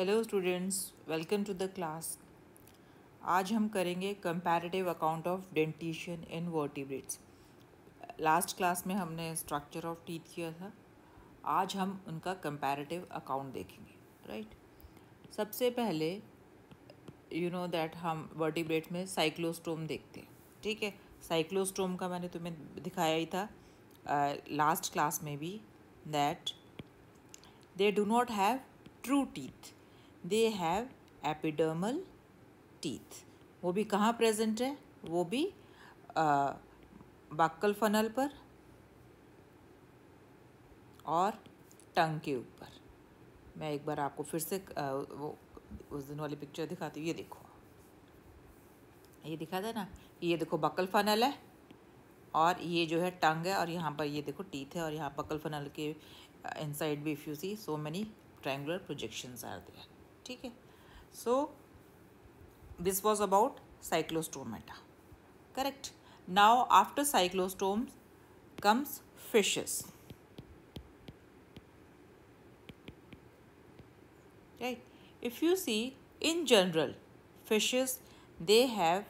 Hello students welcome to the class आज हम करेंगे comparative account of dentition in vertebrates last class में हमने स्ट्रक्चर ऑफ टीथ किया था आज हम उनका कंपैरेटिव अकाउंट देखेंगे राइट सबसे पहले यू नो दैट हम वर्टिब्रेट में साइक्लोस्टोम देखते हैं ठीक है साइक्लोस्टोम का मैंने तुम्हें दिखाया ही था लास्ट uh, क्लास में भी that they do not have true teeth they have epidermal teeth वो भी कहाँ प्रेजेंट है वो भी बाक्कल फनल पर और टंग के ऊपर मैं एक बार आपको फिर से आ, वो उस दिन वाली पिक्चर दिखाती हूँ ये देखो ये दिखा था ना ये देखो बकल फनल है और ये जो है टंग है और यहाँ पर ये देखो टीथ है और यहाँ बकल फनल के इनसाइड भी if you see so many triangular projections are there ठीक है so this was about cyclostomata correct now after cyclostome comes fishes right if you see in general fishes they have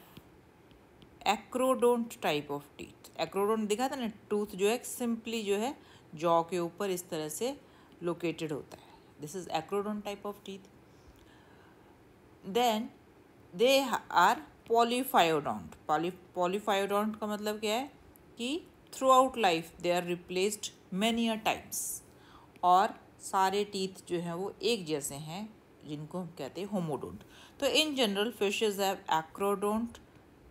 acrodont type of teeth acrodont दिखा था ना tooth जो है simply जो है jaw के ऊपर इस तरह से लोकेटेड होता है this is acrodont type of teeth then they are polyphyodont poly polyphyodont का मतलब क्या है कि throughout life they are replaced many a times और सारे टीथ जो हैं वो एक जैसे हैं जिनको हम कहते हैं होमोडोंट तो in general fishes have acrodont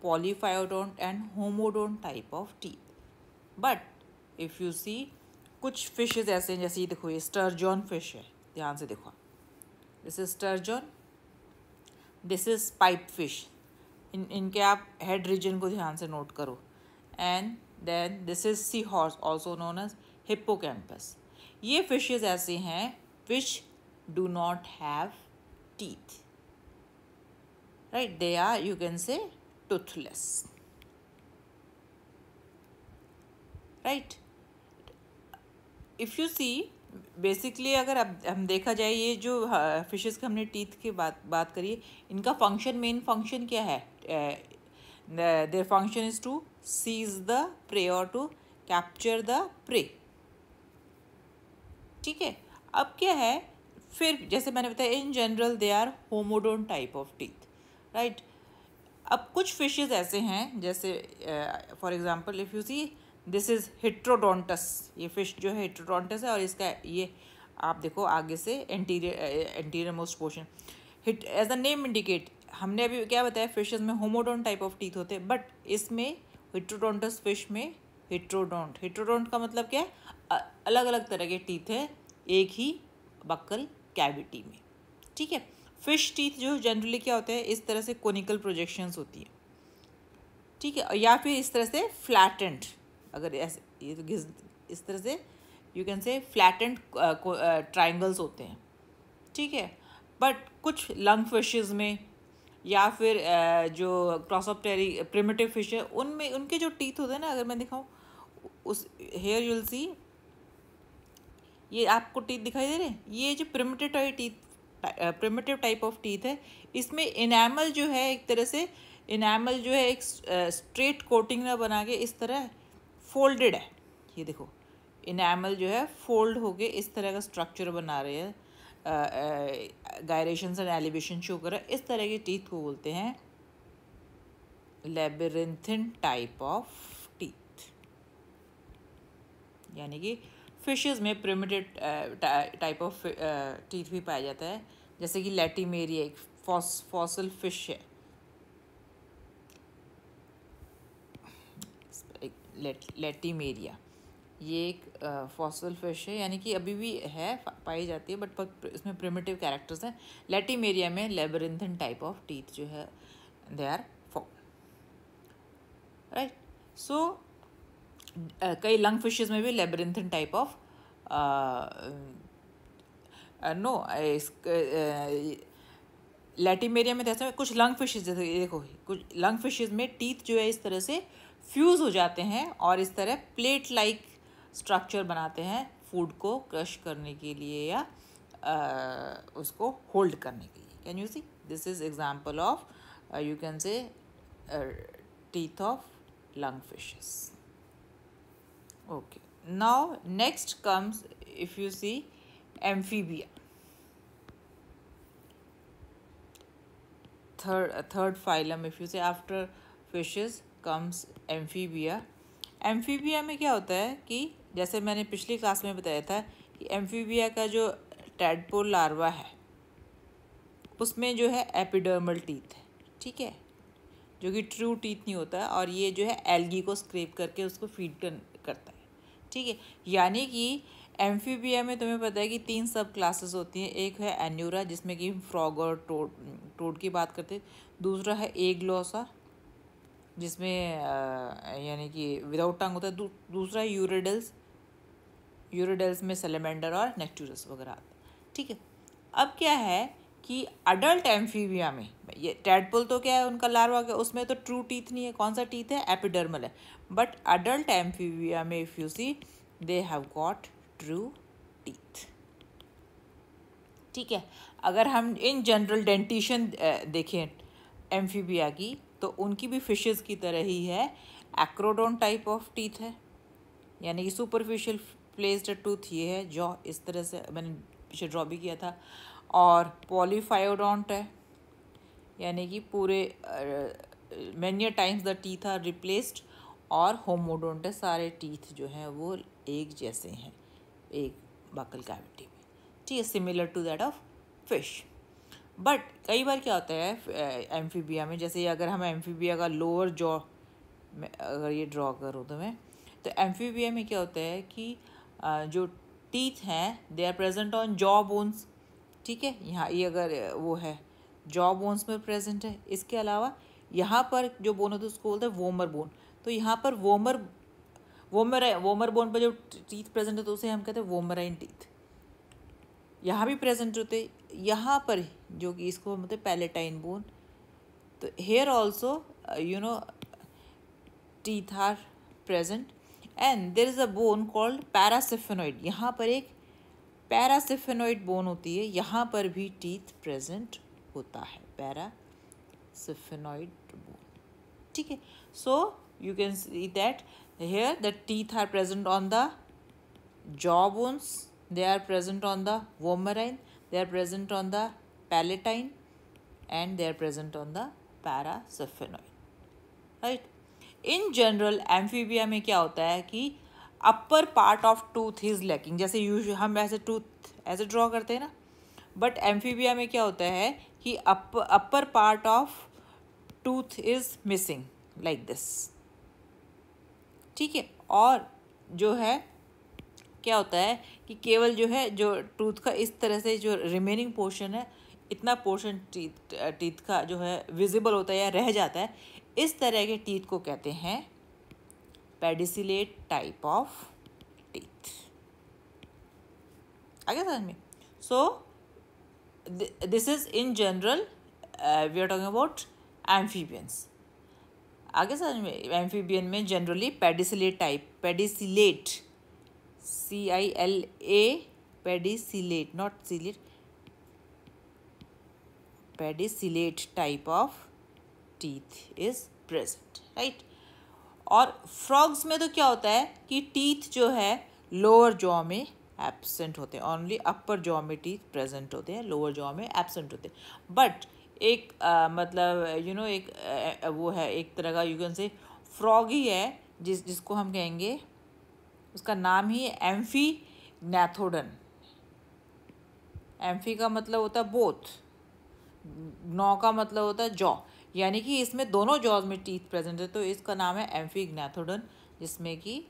polyphyodont and homodont type of teeth but if you see कुछ फिशेज ऐसे हैं जैसे ये देखो ये स्टर्जॉन फिश है ध्यान से देखो this is sturgeon this is pipe fish इन इनके आप हेड रीजन को ध्यान से नोट करो and then this is sea horse also known as campus ये फिशेज ऐसे हैं which do not have teeth right they are you can say toothless right if you see basically अगर अब हम देखा जाए ये जो फिशेस के हमने टीथ की बात बात करिए इनका फंक्शन मेन फंक्शन क्या है their function is to seize the prey और टू कैप्चर द प्रे ठीक है अब क्या है फिर जैसे मैंने बताया in general they are homodont type of teeth right अब कुछ फिशेस ऐसे हैं जैसे for example if you see this is heterodontus ये फिश जो है हिट्रोडोंटस है और इसका ये आप देखो आगे से anterior anterior most portion hit as a name indicate हमने अभी क्या बताया फिशेज में होमोडोन टाइप ऑफ टीथ होते हैं बट इसमें हिट्रोडोंटस फिश में हिट्रोडोंट हिट्रोडोंट का मतलब क्या है अलग अलग तरह के टीथ हैं एक ही बक्कल कैविटी में ठीक है फिश टीथ जो जनरली क्या होते हैं इस तरह से कोनिकल प्रोजेक्शंस होती है ठीक है या फिर इस तरह से फ्लैटेंड अगर ऐसे ये तो घिस इस तरह से you can say flat and triangles होते हैं ठीक है बट कुछ लंग फिशेस में या फिर uh, जो टेरी प्रिमेटिव फिश है उनमें उनके जो टीथ होते हैं ना अगर मैं दिखाऊँ उस हेयर यूल सी ये आपको टीथ दिखाई दे रहे हैं ये जो primitive teeth primitive type of teeth है इसमें इनैमल जो है एक तरह से इनैमल जो है एक स्ट्रेट uh, कोटिंग ना बना के इस तरह फोल्डेड है ये देखो इनैमल जो है फोल्ड होके इस तरह का स्ट्रक्चर बना रहे हैं गायरेशन एंड एलिवेशन शो कर रहा है इस तरह के टीथ को बोलते हैं लेबरिंथिन टाइप ऑफ टीथ यानी कि फिशेस में प्रिमिटेड टाइप ऑफ टीथ भी पाया जाता है जैसे कि लेटीमेरिया एक फॉस फॉसल फिश है लेटीमेरिया ये एक फॉसल फिश है यानी कि अभी भी है पाई जाती है बट इसमें प्रिमेटिव कैरेक्टर्स हैं लेटिमेरिया में लेबरिंथन टाइप ऑफ टीथ जो है दे आर फॉ राइट सो कई लंग फिशेज में भी labyrinthine type of no Latimeria में तो जैसे कुछ लंग फिशेज जैसे देखो कुछ लंग फिशेज में टीथ जो है इस तरह से फ्यूज़ हो जाते हैं और इस तरह प्लेट लाइक स्ट्रक्चर बनाते हैं फूड को क्रश करने के लिए या आ, उसको होल्ड करने के लिए can you see this is example of you can say teeth of lung fishes okay now next comes if you see amphibia third third phylum if you you after after comes amphibia amphibia में क्या होता है कि जैसे मैंने पिछली class में बताया था कि एम्फीबिया का जो टैडपोल लार्वा है उसमें जो है एपिडर्मल टीथ है ठीक है जो कि ट्रू टीथ नहीं होता और ये जो है एल्गी को स्क्रेप करके उसको फीड कर, करता है ठीक है यानी कि एम्फीबिया में तुम्हें पता है कि तीन सब क्लासेस होती हैं एक है एन्यूरा जिसमें कि फ्रॉग और टोड टोड की बात करते दूसरा है एग्लोसा जिसमें यानी कि विदाउट टंग होता है दू, दूसरा यूरेडल्स यूरेडल्स में सेलेमेंडर और नेक्टूरस वगैरह आता ठीक है अब क्या है कि अडल्ट एम्फीबिया में ये टैडपोल तो क्या है उनका लार्वा क्या उसमें तो ट्रू टीथ नहीं है कौन सा टीथ है एपिडर्मल है बट अडल्ट एम्फीबिया में if you see they have got true teeth ठीक है अगर हम इन जनरल डेंटिशन देखें एम्फीबिया की तो उनकी भी फिशेस की तरह ही है एक्रोडोन टाइप ऑफ टीथ है यानी कि सुपरफिशियल प्लेस्ड टूथ ये है जो इस तरह से मैंने पीछे ड्रॉ भी किया था और पॉलीफायोडोंट है यानी कि पूरे many times the teeth are replaced और होमोडोंट है सारे टीथ जो हैं वो एक जैसे हैं एक बकल कैविटी में ठीक है similar to that of fish but कई बार क्या होता है एम्फीबिया में जैसे अगर हम एम्फीबिया का लोअर जॉ में अगर ये ड्रॉ करूँ तो मैं तो एम्फीबिया में क्या होता है कि जो टीथ हैं they are present on jaw bones ठीक है यहाँ ये अगर वो है जॉ बोन्स में प्रेजेंट है इसके अलावा यहाँ पर जो बोन होता है उसको बोलते हैं वोमर बोन तो यहाँ पर वोमर वोमर वोमर बोन पर जो टीथ प्रेजेंट है तो उसे हम कहते हैं वोमराइन टीथ यहाँ भी प्रेजेंट होते यहाँ पर जो कि इसको होते पैलेटाइन बोन तो here also you know teeth are present and there is a bone called parasphenoid यहाँ पर एक पैरासिफेनोइड बोन होती है यहाँ पर भी टीथ प्रेजेंट होता है पैरासिफेनोइड बोन ठीक है so you can see that here the teeth are present on the jaw bones They are present on the vomerine, they are present on the palatine and they are present on the parasaphenoid. Right? In general amphibia में क्या होता है कि upper part of tooth is lacking जैसे use हम ऐसे tooth ऐसे draw करते हैं ना बट एम्फीबिया में क्या होता है कि up upper part of tooth is missing like this ठीक है और जो है क्या होता है कि केवल जो है जो टूथ का इस तरह से जो रिमेनिंग पोर्शन है इतना पोर्शन टीथ टीथ का जो है विजिबल होता है या रह जाता है इस तरह के टीथ को कहते हैं पेडिसिलेट टाइप ऑफ टीथ आगे समझ में so this is in general we are talking about amphibians आगे समझ में एम्फीबियन में generally pedicellate type pedicellate C I L A pedicellate not cellate pedicellate type of teeth is present right और frogs में तो क्या होता है कि टीथ जो है लोअर जॉ में एबसेंट होते हैं ओनली अपर जॉ में टीथ प्रेजेंट होते हैं लोअर जॉ में एबसेंट होते हैं बट एक आ, मतलब यू you नो know, एक आ, वो है एक तरह का यू कैन से फ्रॉग ही है जिस जिसको हम कहेंगे उसका नाम ही एम्फी नैथोडन एम्फी का मतलब होता है बोथ नौ का मतलब होता है जॉ यानी कि इसमें दोनों जॉज में टीथ प्रेजेंट है तो इसका नाम है एम्फी नैथोडन जिसमें कि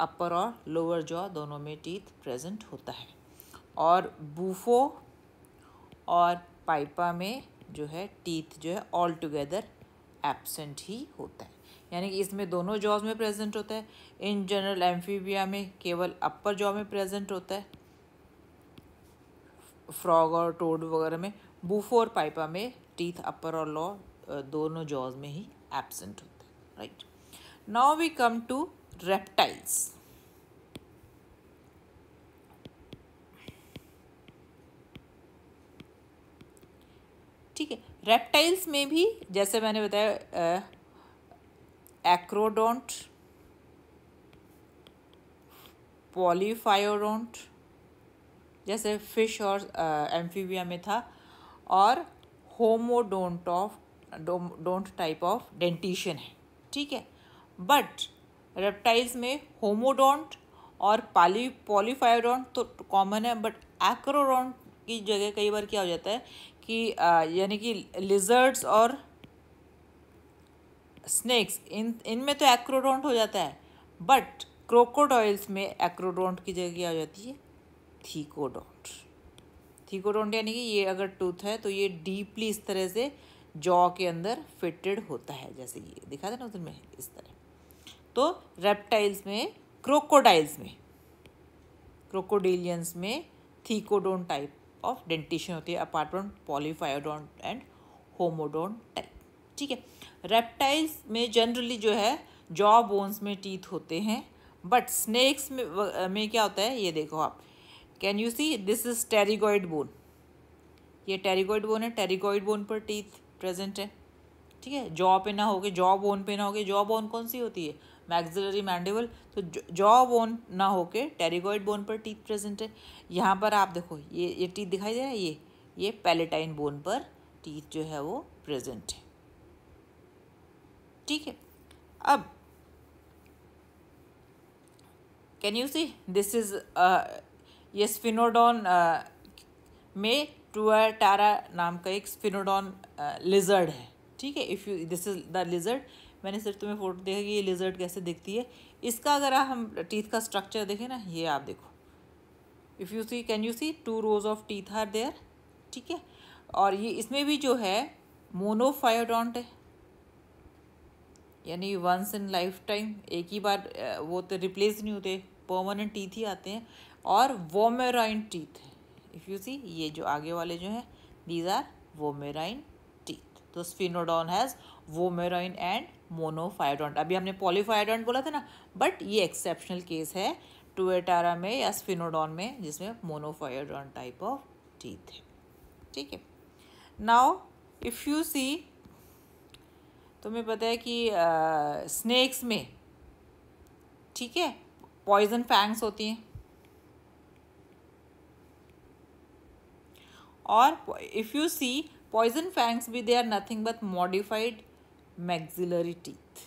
अपर और लोअर जॉ दोनों में टीथ प्रेजेंट होता है और बूफो और पाइपा में जो है टीथ जो है ऑल टुगेदर एब्सेंट ही होता है यानी कि इसमें दोनों जॉज में प्रेजेंट होता है इन जनरल एम्फीबिया में केवल अपर जॉ में प्रेजेंट होता है फ्रॉग और टोड वगैरह में बूफो और पाइपा में टीथ अपर और लॉ दोनों जॉज में ही एबसेंट होता है right now we come to reptiles ठीक है रेप्टाइल्स में भी जैसे मैंने बताया एक्रोडोंट पॉलीफायोडोंट जैसे फिश और एम्फीबिया uh, में था और होमोडोंट ऑफ डोंट टाइप ऑफ डेंटिशन है ठीक है बट रेप्टाइल्स में होमोडोंट और पाली पॉलीफायोडोंट तो कॉमन है बट एक्रोडोंट की जगह कई बार क्या हो जाता है कि uh, यानी कि लिजर्ड्स और स्नैक्स इन इनमें तो एक्रोडोंट हो जाता है बट क्रोकोडॉइल्स में एक्रोडोंट की जगह आ जाती है थीकोडोंट थीकोडोंट यानी कि ये अगर टूथ है तो ये डीपली इस तरह से जॉ के अंदर फिटेड होता है जैसे ये दिखा देना उधर में इस तरह तो रेप्टाइल्स में क्रोकोडाइल्स में क्रोकोडिलियंस में थीकोडोन टाइप ऑफ डेंटिशन होती है apart from polyphyodont and homodont type ठीक है रेप्टाइल्स में जनरली जो है जॉ बोन्स में टीथ होते हैं बट स्नैक्स में में क्या होता है ये देखो आप can you see this is pterygoid bone ये टेरिगॉइड बोन है टेरिगॉइड बोन पर टीथ प्रेजेंट है ठीक है जॉ पे ना होगे जॉ बोन पे ना होगे जॉ बोन कौन सी होती है मैक्सिलरी मैंडेबल तो जॉ बोन ना होके टेरिगॉइड बोन पर टीथ प्रेजेंट है यहाँ पर आप देखो ये ये टीथ दिखाई दे रहा है ये ये पैलेटाइन बोन पर टीथ जो है वो प्रेजेंट है ठीक है अब can you see this is ये स्पिनोडॉन uh, में टूअर टारा नाम का एक स्पिनोडॉन लिजर्ड uh, है ठीक है if you this is the lizard मैंने सिर्फ तुम्हें फ़ोटो देखा कि ये लिजर्ड कैसे दिखती है इसका अगर हम टीथ का स्ट्रक्चर देखें ना ये आप देखो if you see can you see two rows of teeth are there ठीक है और ये इसमें भी जो है मोनोफायोडोंट है यानी वंस इन लाइफ टाइम एक ही बार वो तो रिप्लेस नहीं होते परमानेंट टीथ ही आते हैं और vomerine teeth if you see ये जो आगे वाले जो हैं दीज आर वोमेराइन टीथ तो स्फिनोडॉन हैज़ वोमेराइन एंड मोनोफाइडॉन्ट अभी हमने पॉलीफाइडॉन्ट बोला था ना बट ये एक्सेप्शनल केस है टुएटारा में या स्फिनोडॉन में जिसमें मोनोफाइडॉन टाइप ऑफ टीथ है ठीक है नाउ इफ़ यू सी तुम्हें पता है कि आ, स्नेक्स में ठीक है पॉइजन फैंग्स होती हैं और if you see poison fangs भी they are nothing but modified maxillary teeth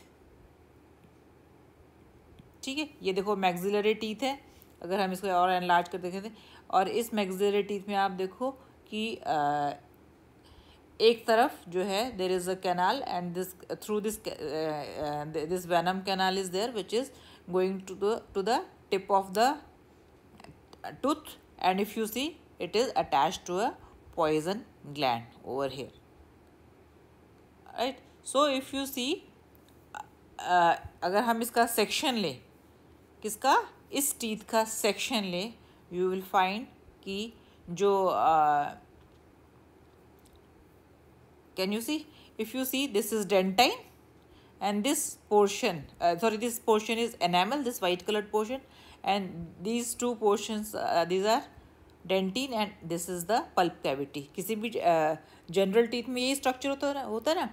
ठीक है ये देखो मैग्जिलरी टीथ है अगर हम इसको और एनलार्ज कर देखें तो। और इस मैग्जिलरी टीथ में आप देखो कि एक तरफ जो है there is a canal and this through this this venom canal is there which is going to the to the tip of the tooth and if you see it is attach to a poison gland over here right so if you see अगर हम इसका section लें किसका इस teeth का section लें you will find कि जो uh, Can you see? If you see, this is dentine and this portion, uh, sorry, this portion is enamel, this white colored portion and these two portions, uh, these are dentine and this is the pulp cavity किसी भी general teeth में यही structure होता है ना होता है ना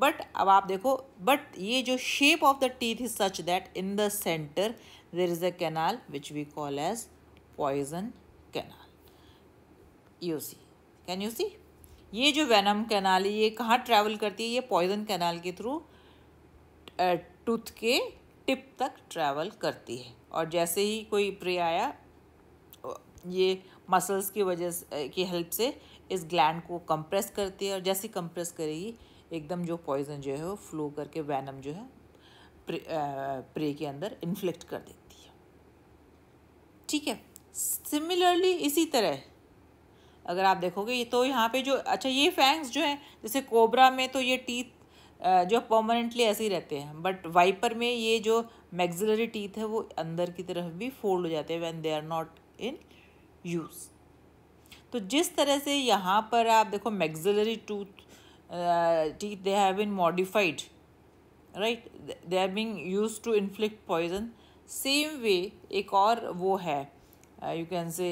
बट अब आप देखो बट ये जो shape of the teeth is such that in the centre there is a canal which we call as poison canal you see can you see ये जो वेनम कैनाल है ये कहाँ ट्रैवल करती है ये पॉइजन कैनाल के थ्रू टूथ के टिप तक ट्रैवल करती है और जैसे ही कोई प्रे आया ये मसल्स की वजह की हेल्प से इस ग्लैंड को कंप्रेस करती है और जैसे कंप्रेस करेगी एकदम जो पॉइजन जो है वो फ्लो करके वैनम जो है प्रे, प्रे के अंदर इन्फ्लिक्ट कर देती है ठीक है सिमिलरली इसी तरह अगर आप देखोगे तो यहाँ पे जो अच्छा ये फैंग्स जो है जैसे कोबरा में तो ये टीथ जो परमानेंटली ऐसे ही रहते हैं बट वाइपर में ये जो मैगजलरी टीथ है वो अंदर की तरफ भी फोल्ड हो जाते हैं when they are not in use तो जिस तरह से यहाँ पर आप देखो maxillary tooth teeth they have been modified right they are being use to inflict poison same way एक और वो है यू कैन से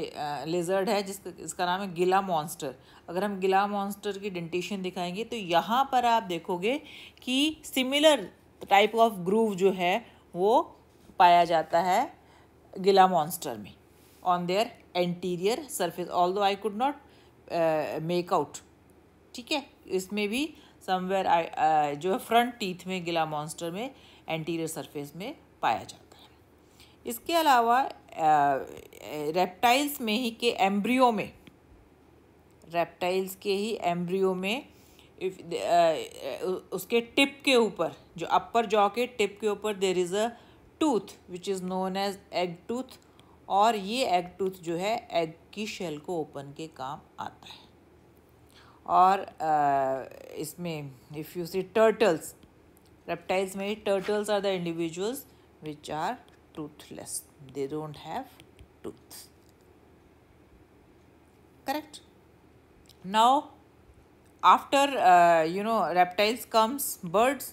लेजर्ड है जिस इसका नाम है गिला मॉन्स्टर अगर हम गिला मॉन्स्टर की डेंटिशन दिखाएंगे तो यहाँ पर आप देखोगे कि सिमिलर टाइप ऑफ ग्रूव जो है वो पाया जाता है गिला मॉन्स्टर में on their anterior surface although I could not make out ठीक है इसमें भी समवेयर आई uh, जो है फ्रंट टीथ में गिला मॉन्स्टर में एंटीरियर सरफेस में पाया जाता है इसके अलावा रेप्टाइल्स में ही के एम्ब्रियो में रेप्टाइल्स के ही एम्ब्रियो में इफ उसके टिप के ऊपर जो अपर जॉ के टिप के ऊपर there is a tooth which is known as egg tooth और ये एग टूथ जो है एग की शेल को ओपन के काम आता है और uh, इसमें if you see turtles reptiles में turtles are the individuals which are toothless they don't have tooth correct now after you know reptiles comes birds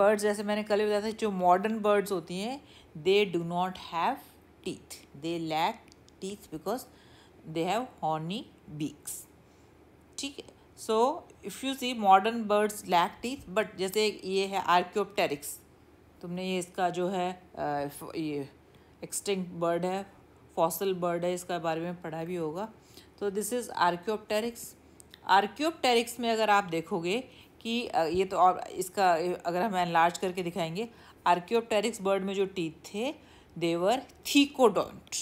birds जैसे मैंने कल बताया था जो मॉडर्न बर्ड्स होती हैं they do not have teeth they lack teeth because they have horny beaks ठीक है so if you see modern birds lack teeth but जैसे ये है आर्क्योप्टेरिक्स तुमने ये इसका जो है uh, ये एक्सटिंक्ट बर्ड है फॉसल बर्ड है इसका बारे में पढ़ा भी होगा तो दिस इज़ आर्क्योपटेरिक्स आर्क्योपटेरिक्स में अगर आप देखोगे कि ये तो और इसका अगर हम एनलार्ज करके दिखाएंगे आर्क्योपटेरिक्स बर्ड में जो टीथ थे देवर थीकोडोंट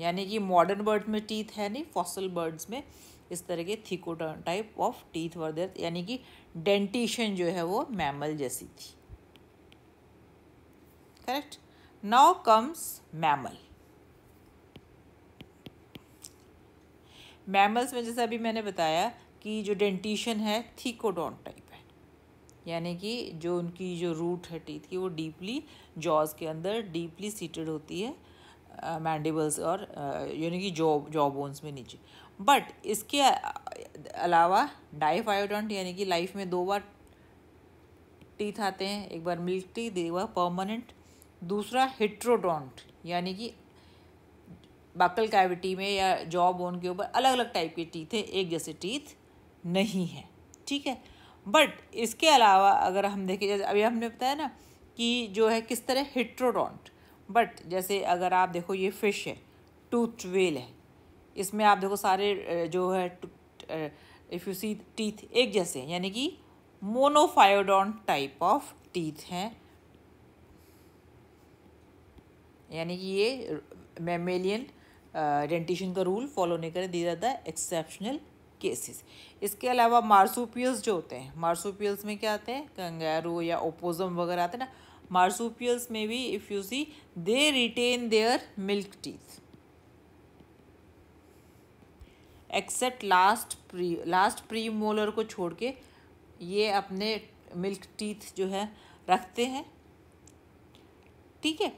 यानी कि मॉडर्न बर्ड में टीथ है नहीं फॉसल बर्ड्स में इस तरह के thecodont type of teeth were यानी कि डेंटिशन जो है वो मैमल जैसी थी correct now comes mammal mammals में जैसे अभी मैंने बताया कि जो डेंटिशन है थीकोडोन टाइप है यानी कि जो उनकी जो रूट है टीथ की वो डीपली जॉज के अंदर डीपली सीटेड होती है मैंडिबल्स uh, और uh, यानी कि जॉ जॉ बोन्स में नीचे बट इसके अलावा डाइफायोडोंट यानी कि लाइफ में दो बार टीथ आते हैं एक बार मिल्क टीथ एक बार परमानेंट दूसरा हिट्रोडोंट यानी कि बाकल कैविटी में या जॉ बोन के ऊपर अलग अलग टाइप के टीथ हैं एक जैसे टीथ नहीं है ठीक है बट इसके अलावा अगर हम देखें जैसे अभी हमने बताया ना कि जो है किस तरह हिट्रोडोंट बट जैसे अगर आप देखो ये फिश है टूथ वेल है इसमें आप देखो सारे जो है इफ़ यू सी टीथ एक जैसे हैं यानी कि मोनोफायोडोंट टाइप ऑफ टीथ हैं यानी कि ये मेमेलियन डेंटिशन का रूल फॉलो नहीं करें these are the exceptional cases इसके अलावा मार्सूपियल्स जो होते हैं मार्सूपियल्स में क्या आते हैं कंगारू या ओपोजम वगैरह आते हैं ना मार्सूपियल्स में भी if you see they retain their milk teeth except last pre last premolar को छोड़ के ये अपने मिल्क टीथ जो है रखते हैं ठीक है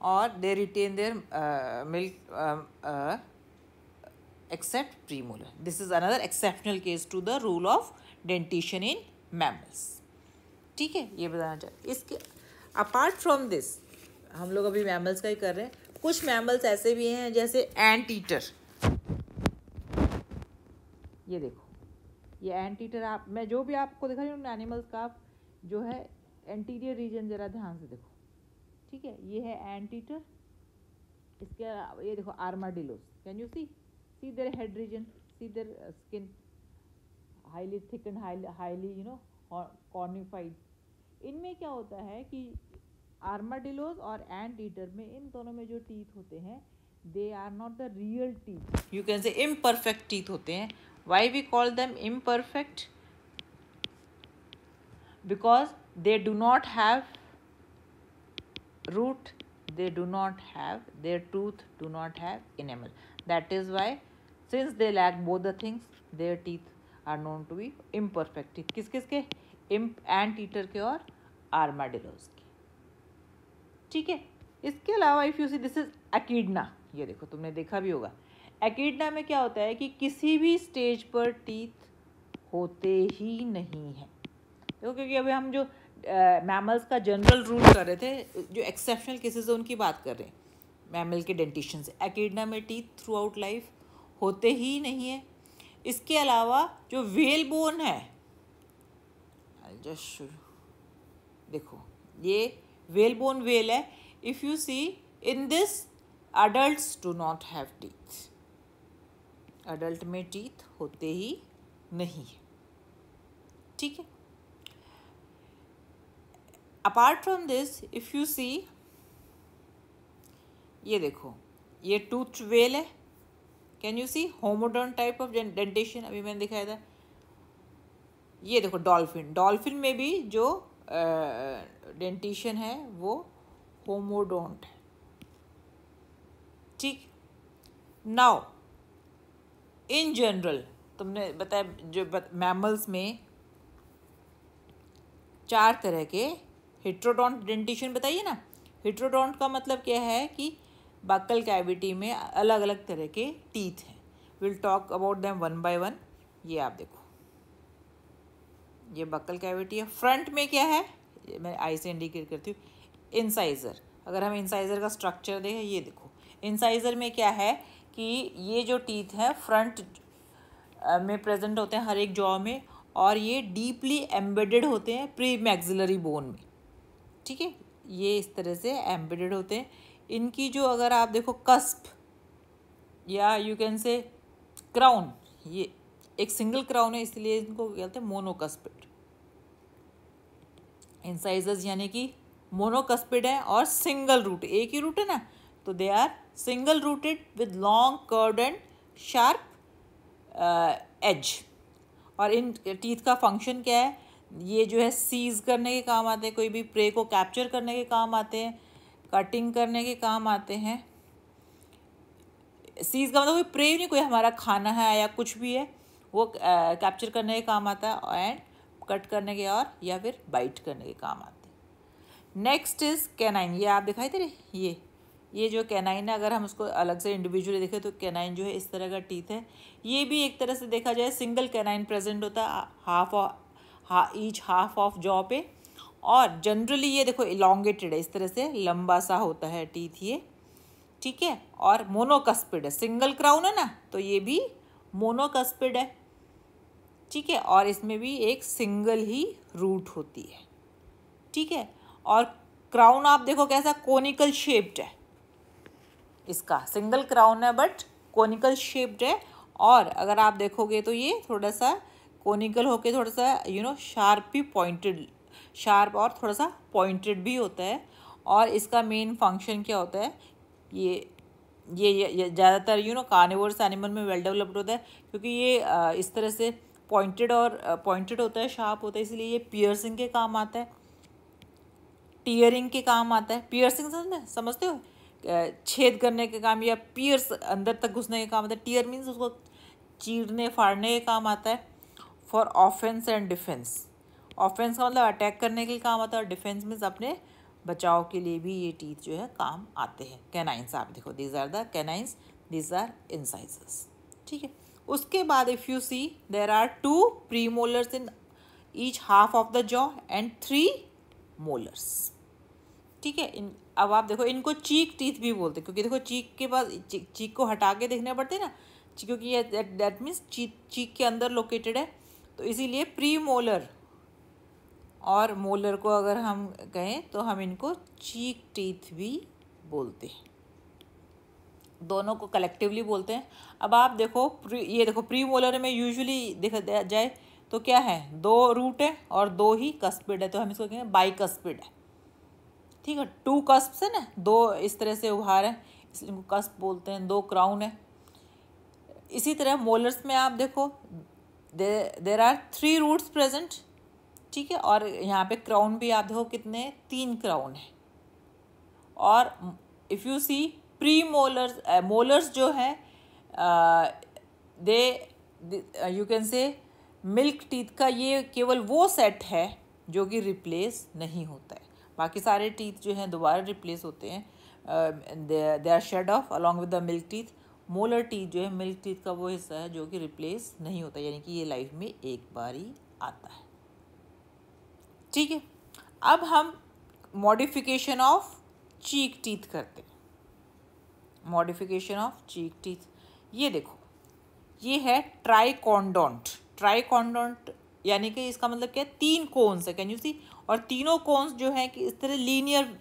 or they retain their uh, milk um, uh, except premolar. This is another exceptional case to the rule of dentition in mammals. ठीक है ये बताना चाहिए इसके अपार्ट फ्रॉम दिस हम लोग अभी मैमल्स का ही कर रहे हैं कुछ मैमल्स ऐसे भी हैं जैसे एंट ईटर ये देखो ये एंट ईटर आप मैं जो भी आपको दिखा रही हूँ एनिमल्स का आप जो है एंटीरियर रीजन ज़रा ध्यान से देखो ठीक है ये है एंटीटर इसके ये देखो armadillos can you see see their head region see their skin highly thick and highly you know cornified इनमें क्या होता है कि आर्माडिलोज और एंड ईटर में इन दोनों में जो टीथ होते हैं they are not the real teeth you can say imperfect teeth होते हैं why we call them imperfect because they do not have root they do not have their tooth do not have enamel that is why since they lack both the things their teeth are known to be imperfect teeth kis kis ke imp ant eater ke aur armadillos ke theek hai इसके अलावा if you see this is echidna ये देखो तुमने देखा भी होगा एकिडना में क्या होता है कि किसी भी स्टेज पर टीथ होते ही नहीं हैं देखो क्योंकि अभी हम जो मैमल्स का जनरल रूल कर रहे थे जो एक्सेप्शनल केसेस है उनकी बात कर रहे हैं मैमल के से एकेडना में टीथ थ्रू आउट लाइफ होते ही नहीं है इसके अलावा जो वेल बोन है देखो ये वेल बोन वेल है if you see in this adult do not have teeth adult में टीथ होते ही नहीं है ठीक है apart from this if you see ये देखो ये टूथ वेल है can you see homodont type of dentation अभी मैंने दिखाया था ये देखो डॉल्फिन डॉल्फिन में भी जो डेंटिशन है वो होमोडोंट है ठीक नाउ इन जनरल तुमने बताया जो मैमल्स में चार तरह के हिट्रोडोंट डेंटिशन बताइए ना हिट्रोडोंट का मतलब क्या है कि बाकल कैविटी में अलग अलग तरह के टीथ हैं will talk about them one by one ये आप देखो ये बकल कैविटी है फ्रंट में क्या है मैं आई से इंडिकेट करती हूँ इंसाइज़र अगर हम इंसाइज़र का स्ट्रक्चर देखें ये देखो इंसाइज़र में क्या है कि ये जो टीथ है फ्रंट में प्रेजेंट होते हैं हर एक जॉ में और ये डीपली एम्बेडेड होते हैं प्री मैग्जिलरी बोन में ठीक है ये इस तरह से एम्बेडेड होते हैं इनकी जो अगर आप देखो कस्प या यू कैन से क्राउन ये एक सिंगल क्राउन है इसलिए इनको कहते हैं मोनोकस्पिड इंसाइजेस यानी कि मोनोकस्पिड है और सिंगल रूट एक ही रूट है ना तो they are single rooted with long curved and sharp edge और इन टीथ का फंक्शन क्या है ये जो है सीज करने के काम आते हैं कोई भी प्रे को कैप्चर करने के काम आते हैं कटिंग करने के काम आते हैं सीज का मतलब कोई प्रे नहीं कोई हमारा खाना है या कुछ भी है वो कैप्चर करने के काम आता है एंड कट करने के और या फिर बाइट करने के काम आते हैं नेक्स्ट इज़ कैनाइन ये आप दिखाई दे रहे ये ये जो कैनाइन है अगर हम उसको अलग से इंडिविजुअली देखें तो कैनाइन जो है इस तरह का टीथ है ये भी एक तरह से देखा जाए सिंगल कैनाइन प्रेजेंट होता है half each half of jaw पे और जनरली ये देखो इलांगेटेड है इस तरह से लंबा सा होता है टीथ ये ठीक है और मोनोकस्पिड है सिंगल क्राउन है ना तो ये भी मोनोकस्पिड है ठीक है और इसमें भी एक सिंगल ही रूट होती है ठीक है और क्राउन आप देखो कैसा कोनिकल शेप्ड है इसका सिंगल क्राउन है बट कोनिकल शेप्ड है और अगर आप देखोगे तो ये थोड़ा सा कोनिकल होके थोड़ा सा यू नो शार्प भी पॉइंटेड शार्प और थोड़ा सा पॉइंटेड भी होता है और इसका मेन फंक्शन क्या होता है ये ये, ये ज़्यादातर यू नो कार्निवर्स एनिमल में वेल डेवलप्ड होता है क्योंकि ये आ, इस तरह से पॉइंटेड और पॉइंटेड होता है शार्प होता है इसलिए ये पियर्सिंग के काम आता है टीयरिंग के काम आता है पियर्सिंग समझते समझते हो छेद करने के काम या पियर्स अंदर तक घुसने के काम आता है टीयर मीन्स उसको चीरने फाड़ने के काम आता है for offence and defence offence का मतलब अटैक करने के लिए काम आता है और डिफेंस मीन्स अपने बचाव के लिए भी ये टीथ जो है काम आते हैं कैनाइंस आप देखो these are the canines these are incisors ठीक है उसके बाद if you see there are two premolars in each half of the jaw and three molars ठीक है इन अब आप देखो इनको चीक टीथ भी बोलते हैं क्योंकि देखो चीक के पास चीक, चीक को हटा के देखने पड़ते हैं ना क्योंकि ये दैट मीन्स चीक चीक के अंदर लोकेटेड है तो इसीलिए प्री मोलर और मोलर को अगर हम कहें तो हम इनको चीक टीथ भी बोलते हैं दोनों को कलेक्टिवली बोलते हैं अब आप देखो प्री ये देखो प्री मोलर में यूजुअली देखा जाए तो क्या है दो रूट है और दो ही कस्पिड है तो हम इसको कहें बाई कस्पिड है ठीक है टू कस्प है ना दो इस तरह से उभार है इसलिए इनको कस्प बोलते हैं दो क्राउन है इसी तरह मोलर्स में आप देखो they, there are three roots present ठीक है और यहाँ पे क्राउन भी याद हो कितने तीन क्राउन है और if you see premolars molars जो है they you can say milk teeth का ये केवल वो सेट है जो कि रिप्लेस नहीं होता है बाकी सारे टीथ जो हैं दोबारा रिप्लेस होते हैं they are shed off along with the milk teeth molar teeth जो है मिल्क टीथ का वो हिस्सा है जो कि रिप्लेस नहीं होता यानी कि ये लाइफ में एक बार ही आता है ठीक है अब हम मॉडिफिकेशन ऑफ चीक टीथ करते हैं मॉडिफिकेशन ऑफ चीक टीथ ये देखो ये है ट्राईकॉन्डोंट ट्राईकॉन्डोंट यानी कि इसका मतलब क्या है तीन कोन्स है कैन यू सी और तीनों कोन्स जो है कि इस तरह लीनियर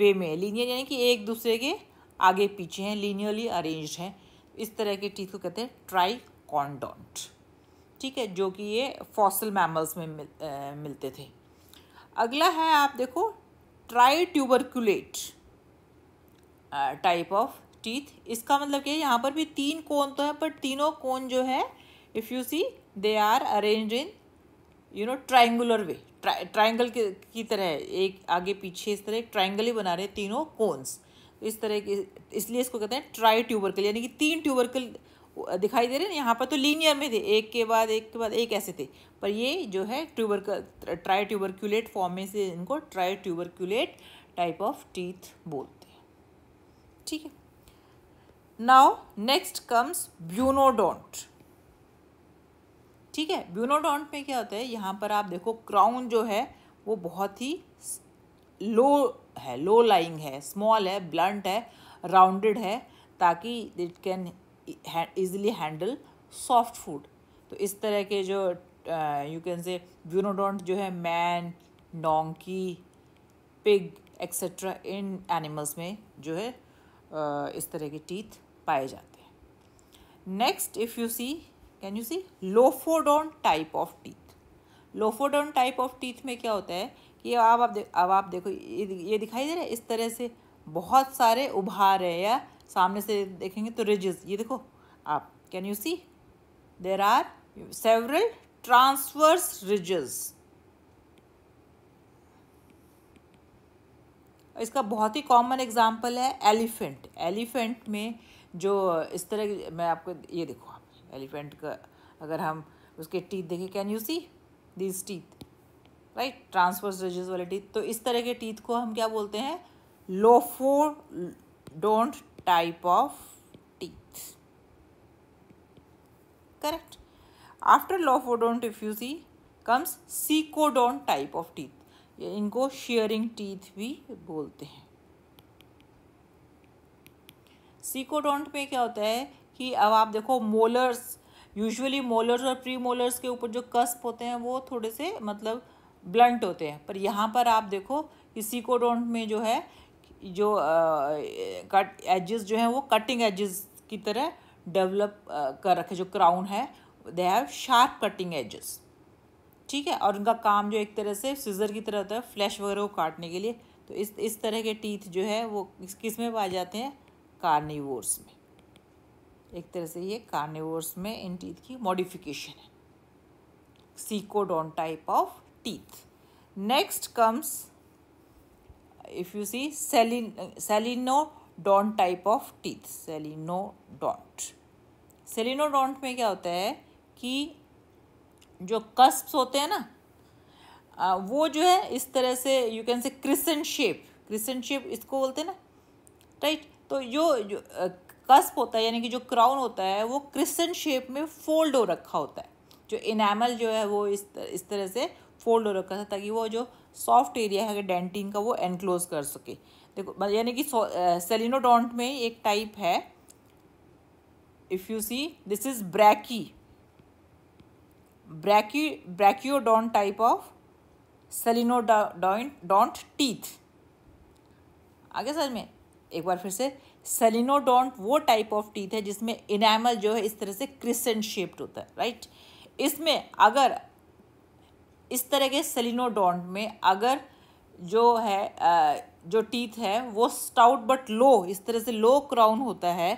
वे में लीनियर यानी कि एक दूसरे के आगे पीछे हैं लीनियरली अरेंज हैं इस तरह के टीथ को कहते हैं ट्राई ठीक है जो कि ये फॉसल मैमल्स में मिल, आ, मिलते थे अगला है आप देखो trituberculate type of teeth इसका मतलब क्या है यहाँ पर भी तीन कोन तो है पर तीनों कोन जो है if you see they are arrange in you know triangular way triangle की तरह एक आगे पीछे इस तरह एक ट्राइंगल ही बना रहे तीनों कोन्स इस तरह की इसलिए इसको कहते हैं ट्राई ट्यूबरकल यानी कि तीन ट्यूबरकल दिखाई दे रहे हैं यहाँ पर तो लीनियर में थे एक के बाद एक के बाद एक ऐसे थे पर ये जो है ट्यूबरकल ट्राई ट्यूबरक्यूलेट फॉर्म में से इनको trituberculate type of teeth बोलते हैं ठीक है नाउ नेक्स्ट कम्स ब्यूनोडोंट ठीक है ब्यूनोडोंट में क्या होता है यहाँ पर आप देखो क्राउन जो है वो बहुत ही लो है लो लाइंग है स्मॉल है ब्लंट है राउंडेड है ताकि it can easily handle soft food तो इस तरह के जो यू कैन से व्यूनोडोंट जो है मैन डोंकी पिग एक्सेट्रा इन एनिमल्स में जो है uh, इस तरह के टीथ पाए जाते हैं next if you see can you see lophodont type of teeth lophodont type of teeth में क्या होता है कि अब आप अब आप देखो ये दिखाई दे रहा है इस तरह से बहुत सारे उभार है या सामने से देखेंगे तो रिजेस ये देखो आप can you see there are several transverse ridges इसका बहुत ही कॉमन एग्जाम्पल है एलिफेंट एलिफेंट में जो इस तरह मैं आपको ये देखो आप एलिफेंट का अगर हम उसके टीथ देखें can you see these teeth right transverse ridges वाले टीथ तो इस तरह के टीथ को हम क्या बोलते हैं lophodont type of teeth correct after lophodont if you see comes secodont type of teeth इनको शेयरिंग टीथ भी बोलते हैं सीकोडोंट में क्या होता है कि अब आप देखो मोलर्स यूजुअली मोलर्स और प्री मोलर्स के ऊपर जो कस्प होते हैं वो थोड़े से मतलब ब्लंट होते हैं पर यहाँ पर आप देखो इसी सिकोडोंट में जो है जो कट एजेस जो हैं वो कटिंग एजेस की तरह डेवलप कर रखे जो क्राउन है they have sharp cutting edges ठीक है और उनका काम जो एक तरह से सीजर की तरह होता है फ्लैश वगैरह को काटने के लिए तो इस इस तरह के टीथ जो है वो किस में पाए जाते हैं कार्निवोर्स में एक तरह से ये कार्निवोर्स में इन टीथ की मॉडिफिकेशन है secodont type of teeth. Next comes, if you see, salin selinodont type of teeth. Selinodont. Selenodont में क्या होता है कि जो कस्प्स होते हैं ना वो जो है इस तरह से you can say crescent shape crescent shape इसको बोलते हैं ना राइट तो जो, जो कस्प होता है यानी कि जो क्राउन होता है वो क्रिसेंट शेप में फोल्ड हो रखा होता है जो इनामल जो है वो इस तर, इस तरह से फोल्ड हो रखा था ताकि वो जो सॉफ्ट एरिया है डेंटिंग का वो एनक्लोज कर सके देखो यानी कि सेलिनोडोंट में एक टाइप है if you see this is brachy brachy brachyodont type of selenodont teeth आगे सर में एक बार फिर से सेलिनोडोंट वो टाइप ऑफ टीथ है जिसमें इनामल जो है इस तरह से क्रिसेंट शेप्ड होता है राइट इसमें अगर इस तरह के सेलिनोडोंट में अगर जो है जो टीथ है वो स्टाउट बट लो इस तरह से लो क्राउन होता है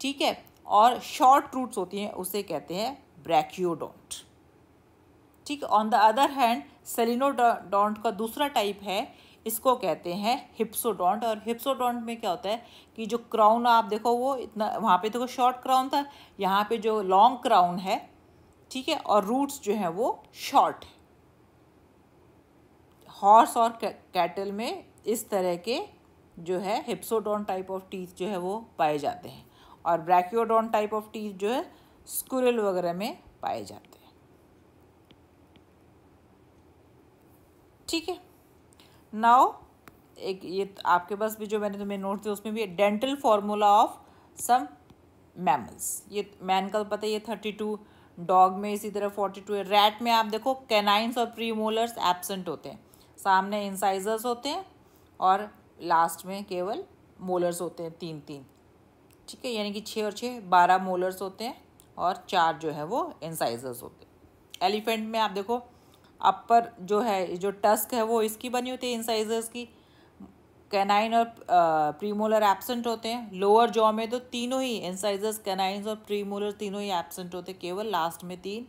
ठीक है और शॉर्ट रूट्स होती हैं उसे कहते हैं ब्रैक्योडोंट ठीक on the other hand selenodont का दूसरा टाइप है इसको कहते हैं हिप्सोडोंट और हिप्सोडोंट में क्या होता है कि जो क्राउन आप देखो वो इतना वहाँ पे देखो शॉर्ट क्राउन था यहाँ पे जो लॉन्ग क्राउन है ठीक है और रूट्स जो है वो शॉर्ट है हॉर्स और कैटल में इस तरह के जो है हिप्सोडॉन टाइप ऑफ टीथ जो है वो पाए जाते हैं और ब्रैक्योडॉन टाइप ऑफ टीथ जो है स्कूरल वगैरह में पाए जाते हैं ठीक है नाउ एक ये आपके पास भी जो मैंने तुम्हें नोट थे उसमें भी dental formula of some mammals ये मैन का तो पता है ये थर्टी टू डॉग में इसी तरह फोर्टी टू है रैट में आप देखो कैनाइंस और प्री मोलर्स एबसेंट होते हैं सामने इंसाइजर्स होते हैं और लास्ट में केवल मोलर्स होते हैं तीन तीन ठीक है यानी कि छः और छः बारह मोलर्स होते हैं और चार जो है वो इंसाइजर्स होते हैं एलिफेंट में आप देखो अपर जो है जो टस्क है वो इसकी बनी होती है इंसाइजर्स की कैनाइन और प्रीमोलर uh, एबसेंट होते हैं लोअर जॉ में तो तीनों ही इंसाइजर्स कैनाइंस और प्रीमोलर तीनों ही एब्सेंट होते हैं केवल लास्ट में तीन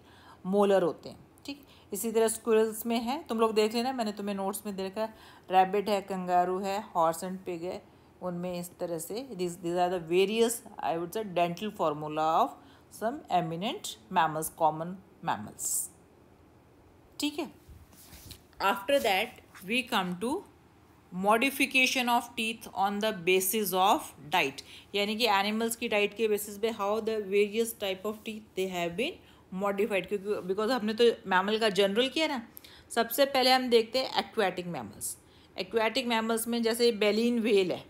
मोलर होते हैं ठीक इसी तरह स्कूल्स में है तुम लोग देख लेना मैंने तुम्हें नोट्स में देखा रैबिट है कंगारू है हॉर्स एंड पिग है उनमें इस तरह से this these are the various I would say dental formula of some eminent mammals common mammals ठीक है after that we come to modification of teeth on the basis of diet यानी कि animals की डाइट के बेसिस पे how the various type of teeth they have been modified क्योंकि because हमने तो मैमल का जनरल किया ना सबसे पहले हम देखते हैं एक्वाटिक मैमल्स एक्वाटिक मैमल्स में जैसे बेलिन वेल है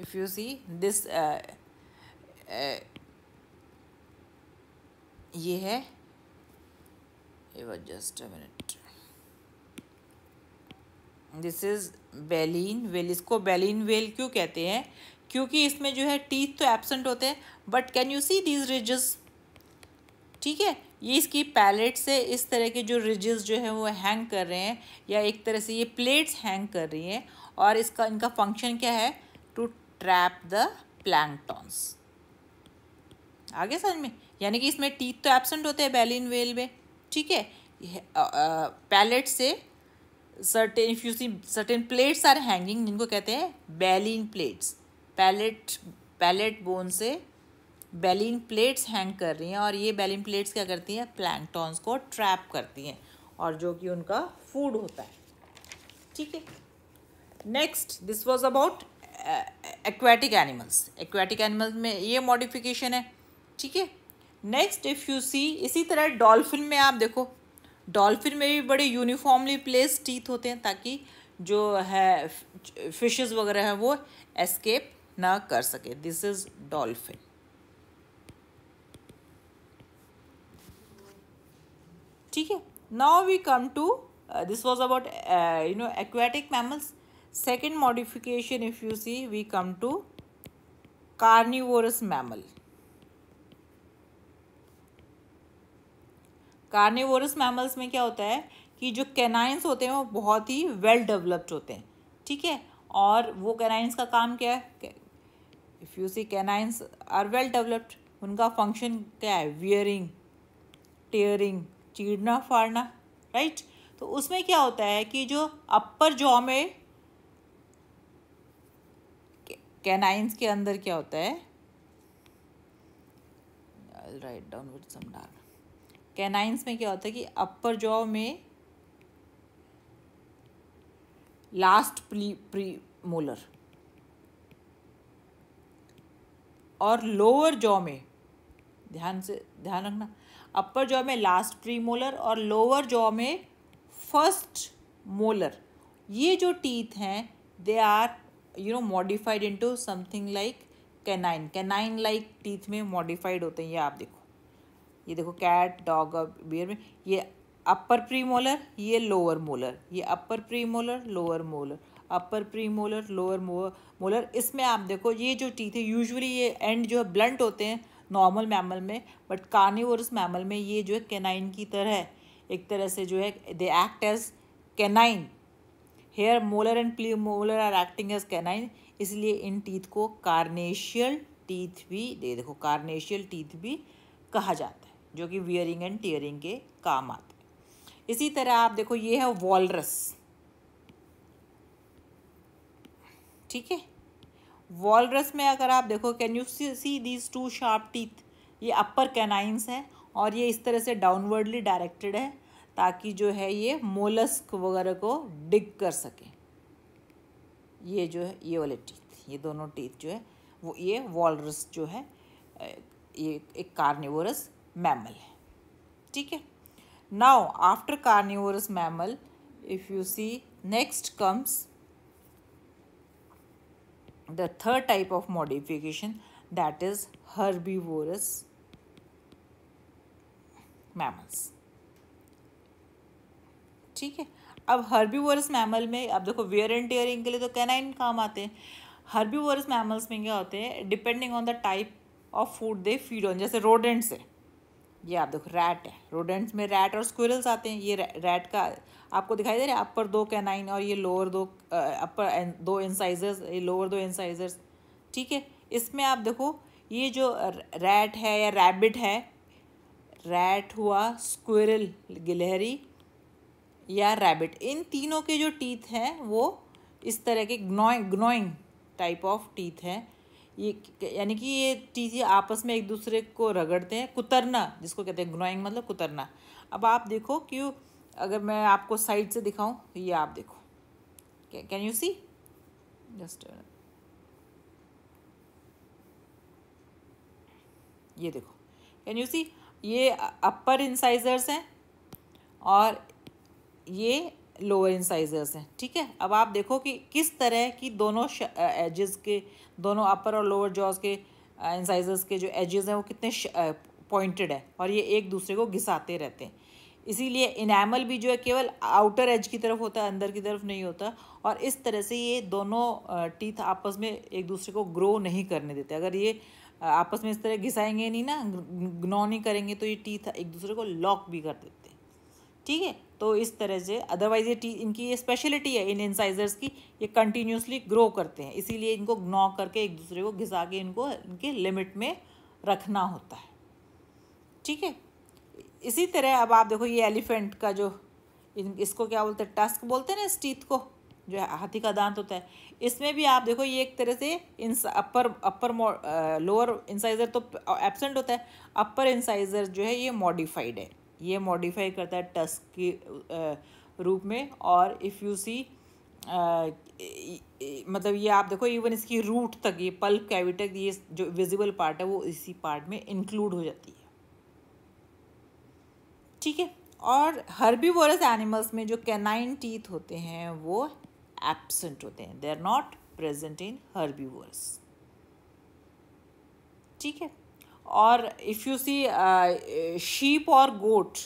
इफ़ यू सी दिस ये है ये was just minute this is baleen whale इसको बेलिन वेल क्यों कहते हैं क्योंकि इसमें जो है टीथ तो एबसेंट होते हैं but can you see these ridges ठीक है ये इसकी पैलेट से इस तरह के जो रिजेस जो है वो हैंग कर रहे हैं या एक तरह से ये प्लेट्स हैंग कर रही हैं और इसका इनका फंक्शन क्या है टू ट्रैप द प्लैंकटॉन्स आगे समझ में यानी कि इसमें टीथ तो एबसेंट होते हैं बेलिन वेल में ठीक है पैलेट से certain if you see certain plates are hanging जिनको कहते हैं baleen plates palate palate bone से बेलिन प्लेट्स हैंग कर रही हैं और ये बेलिन प्लेट्स क्या करती हैं प्लैंकटॉन्स को ट्रैप करती हैं और जो कि उनका फूड होता है ठीक है next this was about aquatic animals aquatic animals में ये मॉडिफिकेशन है ठीक है नेक्स्ट इफ़ यू सी इसी तरह डॉल्फिन में आप देखो डॉल्फिन में भी बड़े यूनिफॉर्मली प्लेस टीथ होते हैं ताकि जो है फिशेस वगैरह हैं वो एस्केप ना कर सके दिस इज डॉल्फिन ठीक है now we come to this was about you know aquatic mammals second modification if you see we come to carnivorous mammal carnivorous mammals में क्या होता है कि जो कैनाइंस होते हैं वो बहुत ही वेल डेवलप्ड होते हैं ठीक है और वो कैनाइंस का काम क्या है if you see canines are well developed उनका फंक्शन क्या है वियरिंग टेयरिंग चीरना फाड़ना राइट तो उसमें क्या होता है कि जो अपर जॉ में कैनाइंस के अंदर क्या होता है राइट डाउन विद सम डार कैनाइंस में क्या होता है कि अपर जॉ में लास्ट प्री प्री मोलर और लोअर जॉ में ध्यान से ध्यान रखना अपर जॉ में लास्ट प्री मोलर और लोअर जॉ में फर्स्ट मोलर ये जो टीथ हैं they are you know modified into something like canine canine like teeth में मॉडिफाइड होते हैं ये आप देखो ये देखो कैट डॉग और बियर में ये अपर प्री मोलर ये लोअर मोलर ये upper premolar lower molar upper premolar lower molar इसमें आप देखो ये जो टीथ है यूजुअली ये एंड जो है ब्लंट होते हैं नॉर्मल मैमल में बट कार्निवोरस मैमल में ये जो है केनाइन की तरह एक तरह से जो है they act as canine here molar and premolar are acting as canine इसलिए इन टीथ को कार्नेशियल टीथ भी दे देखो कार्नेशियल टीथ भी कहा जाता है जो कि वियरिंग एंड टीयरिंग के काम आते हैं इसी तरह आप देखो ये है वॉलरस ठीक है वॉलरस में अगर आप देखो can you see these two sharp teeth ये अपर कैनाइंस है और ये इस तरह से डाउनवर्डली डायरेक्टेड है ताकि जो है ये मोलस्क वगैरह को डिग कर सके ये जो है ये वाले टीथ ये दोनों टीथ जो है वो ये वॉलरस जो है ये एक कार्निवोरस मैमल है ठीक है now after carnivorous mammal if you see next comes the third type of modification that is herbivorous mammals ठीक है अब हर्बीवोरस मैमल में अब देखो वेयर एंड टेयरिंग के लिए तो कैनाइन काम आते हैं हर्बीवोरस मैमल्स में क्या होते हैं depending on the type of food they feed on जैसे रोडेंट्स है ये आप देखो रैट है रोडेंट्स में रैट और स्क्विरल्स आते हैं ये रैट का आपको दिखाई दे रहा है अपर दो कैनाइन और ये लोअर दो अपर दो इंसाइजर्स ये लोअर दो इंसाइजर्स ठीक है इसमें आप देखो ये जो रैट है या रैबिट है रैट हुआ स्क्विरल गिलहरी या रैबिट इन तीनों के जो टीथ हैं वो इस तरह के gnawing gnawing type of teeth हैं ये यानी कि ये चीज़ें आपस में एक दूसरे को रगड़ते हैं कुतरना जिसको कहते हैं ग्नोइंग मतलब कुतरना अब आप देखो कि अगर मैं आपको साइड से दिखाऊं ये आप देखो कैन यू सी जस्ट ये देखो कैन यू सी ये अपर इंसाइजर्स हैं और ये लोअर इंसाइजर्स हैं ठीक है अब आप देखो कि किस तरह की दोनों एजेस के दोनों अपर और लोअर जॉज के इंसाइजर्स के जो एजेस हैं वो कितने पॉइंटेड है और ये एक दूसरे को घिसाते रहते हैं इसीलिए इनामल भी जो है केवल आउटर एज की तरफ होता है अंदर की तरफ नहीं होता और इस तरह से ये दोनों टीथ आपस में एक दूसरे को ग्रो नहीं करने देते अगर ये आपस में इस तरह घिसाएंगे नहीं ना ग्नो नहीं करेंगे तो ये टीथ एक दूसरे को लॉक भी कर देते ठीक है तो इस तरह से अदरवाइज ये इनकी ये स्पेशलिटी है इन इंसाइजर्स की ये कंटिन्यूसली ग्रो करते हैं इसीलिए इनको नॉ करके एक दूसरे को घिसा के इनको इनके लिमिट में रखना होता है ठीक है इसी तरह अब आप देखो ये एलिफेंट का जो इन इसको क्या बोलते हैं टस्क बोलते हैं ना इस टीथ को जो है हाथी का दांत होता है इसमें भी आप देखो ये एक तरह से इंस अपर अपर लोअर इंसाइजर तो एबसेंट होता है अपर इंसाइजर जो है ये मॉडिफाइड है ये मॉडिफाई करता है टस्क के रूप में और इफ़ यू सी मतलब ये आप देखो इवन इसकी रूट तक ये पल्प कैविटी तक ये जो विजिबल पार्ट है वो इसी पार्ट में इंक्लूड हो जाती है ठीक है और हर्बीवोरस एनिमल्स में जो कैनाइन टीथ होते हैं वो एबसेंट होते हैं they are not present in herbivorous ठीक है और इफ़ यू सी शीप और गोट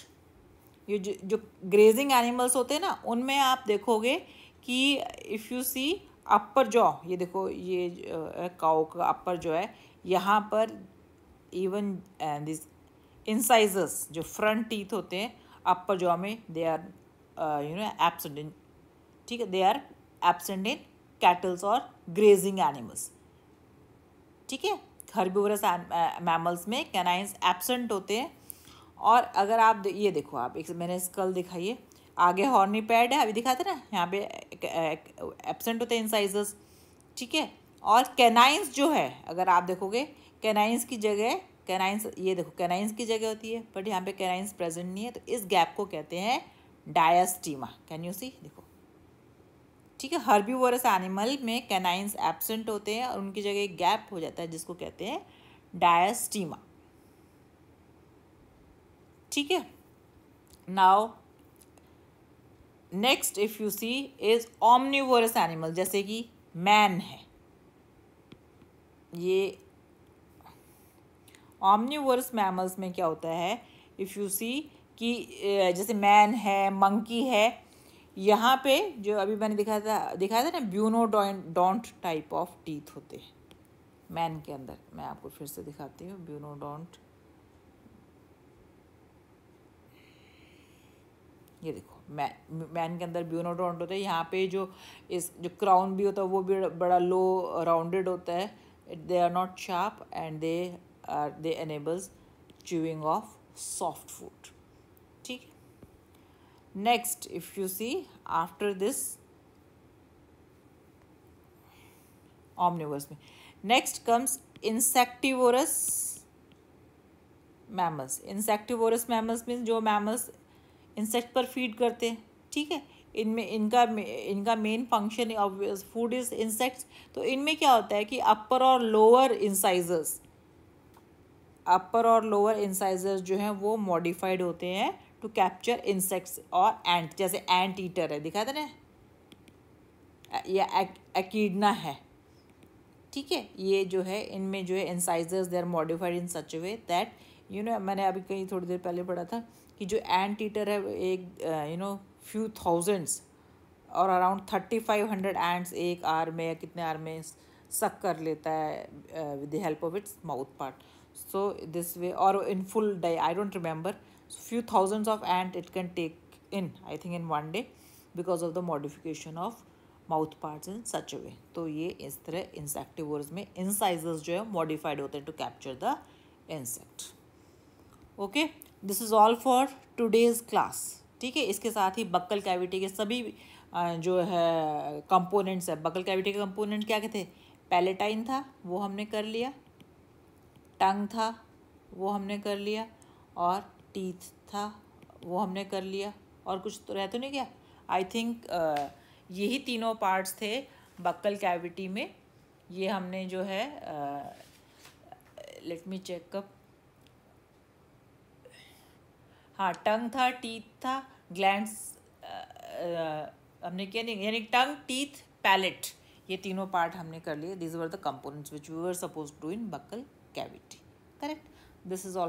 ये जो जो ग्रेजिंग एनिमल्स होते हैं ना उनमें आप देखोगे कि if you see upper jaw ये देखो ये काओ uh, का अपर जो है यहाँ पर इवन दिस इंसाइजस जो फ्रंट टीथ होते हैं अपर जॉ में they are you know absent in ठीक है they are absent in cattles और ग्रेजिंग एनिमल्स ठीक है हर्बिवोरस मैमल्स में कैनाइंस एबसेंट होते हैं और अगर आप ये देखो आप एक मैंने स्कल दिखाइए आगे हॉर्नी पैड है अभी दिखाते ना यहाँ पे एबसेंट होते हैं इंसाइजस ठीक है और कैनाइंस जो है अगर आप देखोगे कैनाइंस की जगह कैनाइंस ये देखो कैनाइंस की जगह होती है बट यहाँ पे कैनाइंस प्रेजेंट नहीं है तो इस गैप को कहते हैं डायस्टीमा कैन यू सी देखो ठीक है हर्बीवोरस एनिमल में कैनाइंस एबसेंट होते हैं और उनकी जगह एक गैप हो जाता है जिसको कहते हैं डायस्टीमा ठीक है now next if you see is omnivorous animal जैसे कि मैन है ये ऑमनीवोरस मैमल्स में क्या होता है इफ़ यू सी कि जैसे मैन है मंकी है यहाँ पे जो अभी मैंने दिखाया था दिखाया था ना bunodont type of teeth होते हैं मैन के अंदर मैं आपको फिर से दिखाती हूँ ब्यूनो डोंट ये देखो मैन मैन के अंदर ब्यूनोडोंट होते हैं यहाँ पे जो इस जो क्राउन भी होता है वो भी बड़ा लो राउंडेड होता है they are not sharp and they are they enables chewing of soft food next if you see after this omnivorous में next comes insectivorous mammals insectivorous mammals means जो mammals insect पर feed करते हैं ठीक है इनमें इनका इनका main function obvious food is insects तो इनमें क्या होता है कि अपर और लोअर इंसाइजर्स अपर और लोअर इंसाइजर्स जो हैं वो मॉडिफाइड होते हैं टू कैप्चर इंसेक्ट्स और एंट जैसे एंट ईटर है दिखा था या है ठीक है ये जो है इनमें जो है incisors they are modified in such way that you know मैंने अभी कहीं थोड़ी देर पहले पढ़ा था कि जो एंट ईटर है एक यू नो फ्यू थाउजेंड्स और around thirty five hundred ants एक आर में या कितने आर में सक कर लेता है with the help of its mouth part so this way और in full day I don't remember few thousands of ant it can take in I think in one day because of the modification of mouth part in such way तो ये इस तरह insectivores में incisors जो है modified होते हैं to capture the insect okay this is all for today's class ठीक है इसके साथ ही बक्कल कैविटी के सभी जो है कंपोनेंट्स है बक्कल कैविटी के कंपोनेंट क्या कहते थे पैलेटाइन था वो हमने कर लिया टंग था वो हमने कर लिया और टीथ था वो हमने कर लिया और कुछ तो रह तो नहीं गया आई थिंक uh, यही तीनों पार्ट्स थे बक्कल कैविटी में ये हमने जो है लेट मी चेकअप हाँ टंग था टीथ था ग्लैंड uh, uh, हमने किया नहीं यानी टंग टीथ पैलेट ये तीनों पार्ट हमने कर लिए these were the components which we were suppose to in buccal cavity correct this is all